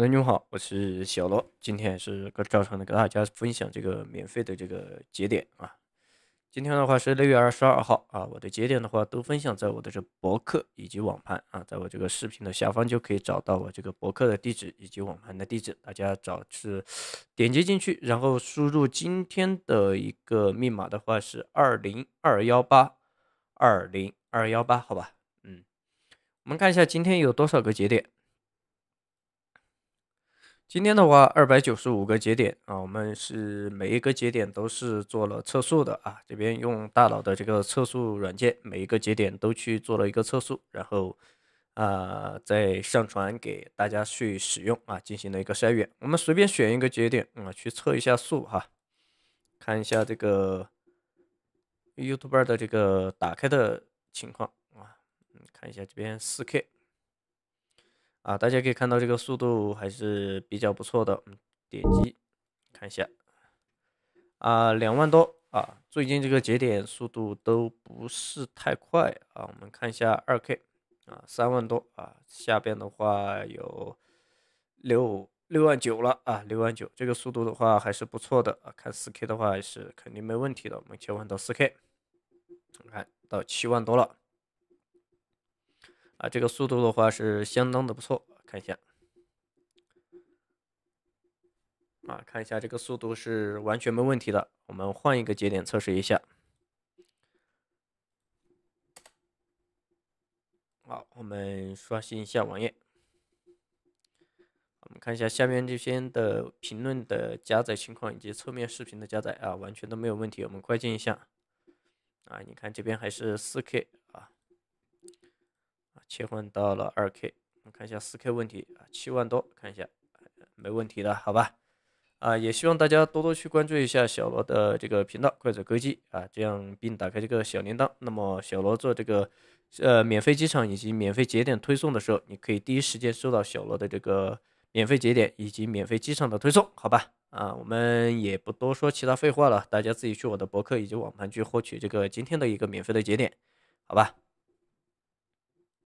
朋你们好，我是小罗，今天是照常的给大家分享这个免费的这个节点啊。今天的话是六月二十二号啊，我的节点的话都分享在我的这博客以及网盘啊，在我这个视频的下方就可以找到我这个博客的地址以及网盘的地址，大家找是点击进去，然后输入今天的一个密码的话是二零二幺八二零二幺八，好吧？嗯，我们看一下今天有多少个节点。今天的话，二百九十五个节点啊，我们是每一个节点都是做了测速的啊。这边用大佬的这个测速软件，每一个节点都去做了一个测速，然后啊再上传给大家去使用啊，进行了一个筛选。我们随便选一个节点啊，去测一下速哈，看一下这个 YouTube 的这个打开的情况啊，看一下这边四 K。啊，大家可以看到这个速度还是比较不错的。点击看一下，啊，两万多啊，最近这个节点速度都不是太快啊。我们看一下二 K，啊，三万多啊，下边的话有六六万九了啊，六万九，这个速度的话还是不错的啊。看四 K 的话是肯定没问题的，我们切换到四 K，看到七万多了。啊，这个速度的话是相当的不错，看一下，啊，看一下这个速度是完全没问题的。我们换一个节点测试一下，好，我们刷新一下网页，我们看一下下面这些的评论的加载情况以及侧面视频的加载啊，完全都没有问题。我们快进一下，啊，你看这边还是四 K 啊。切换到了二 K，我们看一下四 K 问题啊，七万多，看一下，没问题的，好吧？啊，也希望大家多多去关注一下小罗的这个频道，快手科技啊，这样并打开这个小铃铛，那么小罗做这个呃免费机场以及免费节点推送的时候，你可以第一时间收到小罗的这个免费节点以及免费机场的推送，好吧？啊，我们也不多说其他废话了，大家自己去我的博客以及网盘去获取这个今天的一个免费的节点，好吧？